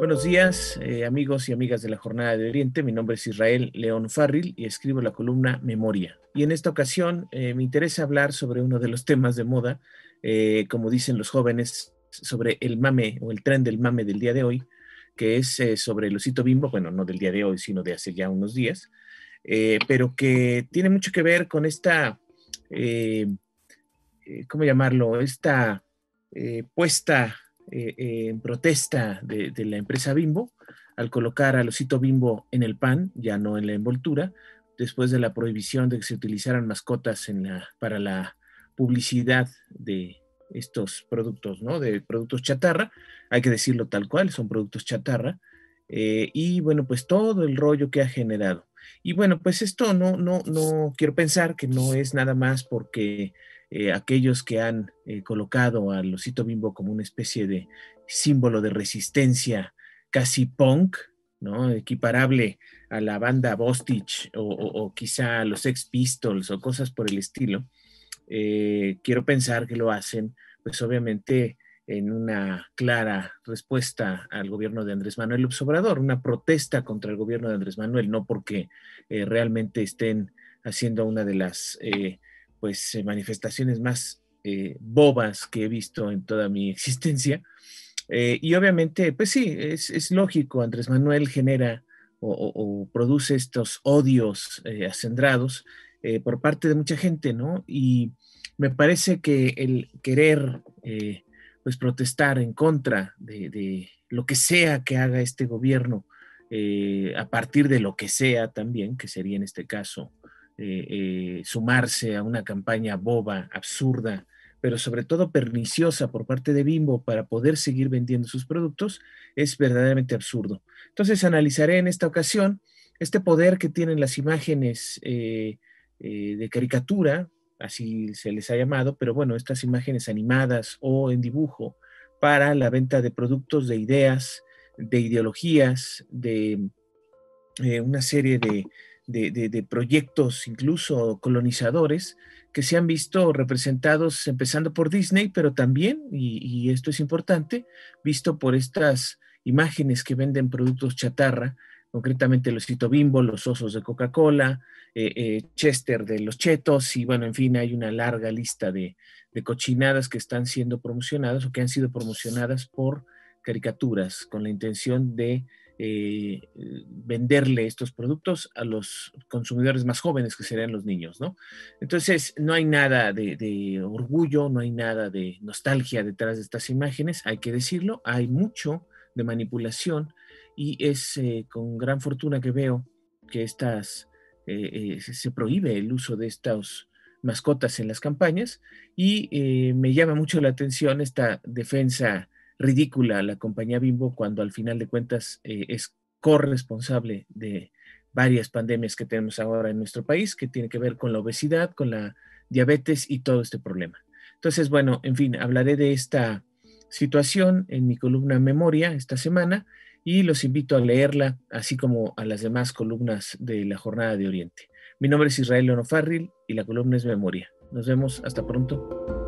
Buenos días, eh, amigos y amigas de la Jornada de Oriente. Mi nombre es Israel León Farril y escribo la columna Memoria. Y en esta ocasión eh, me interesa hablar sobre uno de los temas de moda, eh, como dicen los jóvenes, sobre el mame o el tren del mame del día de hoy, que es sobre el osito Bimbo, bueno, no del día de hoy, sino de hace ya unos días, pero que tiene mucho que ver con esta, ¿cómo llamarlo? Esta puesta eh, eh, en protesta de, la empresa Bimbo al colocar al osito Bimbo en el pan, ya no en la envoltura, después de la prohibición de que se utilizaran mascotas para la publicidad de estos productos, ¿no? De productos chatarra, hay que decirlo tal cual, son productos chatarra. Eh, y bueno, pues todo el rollo que ha generado. Y bueno, pues esto no, no, no quiero pensar que no es nada más porque eh, aquellos que han eh, colocado al Osito Bimbo como una especie de símbolo de resistencia casi punk, ¿no? Equiparable a la banda Bostich o, quizá los Ex Pistols o cosas por el estilo. Eh, quiero pensar que lo hacen, pues obviamente en una clara respuesta al gobierno de Andrés Manuel López Obrador, una protesta contra el gobierno de Andrés Manuel, no porque realmente estén haciendo una de las pues eh, manifestaciones más eh, bobas que he visto en toda mi existencia. Eh, y obviamente, pues sí, es, lógico, Andrés Manuel genera o, produce estos odios eh, por parte de mucha gente, ¿no? Y me parece que el querer, pues protestar en contra de, lo que sea que haga este gobierno, a partir de lo que sea también, que sería en este caso eh, eh, sumarse a una campaña boba, absurda, pero sobre todo perniciosa por parte de Bimbo para poder seguir vendiendo sus productos, es verdaderamente absurdo. Entonces analizaré en esta ocasión este poder que tienen las imágenes eh, de caricatura, así se les ha llamado, pero bueno, estas imágenes animadas o en dibujo para la venta de productos, de ideas, de ideologías, de una serie de, de, proyectos incluso colonizadores que se han visto representados empezando por Disney, pero también, y, esto es importante, visto por estas imágenes que venden productos chatarra, concretamente los Cito Bimbo, los osos de Coca-Cola, eh, eh, Chester de los Chetos, y bueno, en fin, hay una larga lista de cochinadas que están siendo promocionadas o que han sido promocionadas por caricaturas con la intención de eh, venderle estos productos a los consumidores más jóvenes, que serían los niños, ¿no? Entonces, no hay nada de, orgullo, no hay nada de nostalgia detrás de estas imágenes, hay que decirlo, hay mucho de manipulación y es eh, con gran fortuna que veo que eh, se prohíbe el uso de estas mascotas en las campañas y me llama mucho la atención esta defensa ridícula la compañía Bimbo cuando al final de cuentas eh, es corresponsable de varias pandemias que tenemos ahora en nuestro país, que tiene que ver con la obesidad, con la diabetes y todo este problema. Entonces, bueno, en fin, hablaré de esta situación en mi columna Memoria esta semana y los invito a leerla, así como a las demás columnas de la Jornada de Oriente. Mi nombre es Israel Leonofarril y la columna es Memoria. Nos vemos, hasta pronto.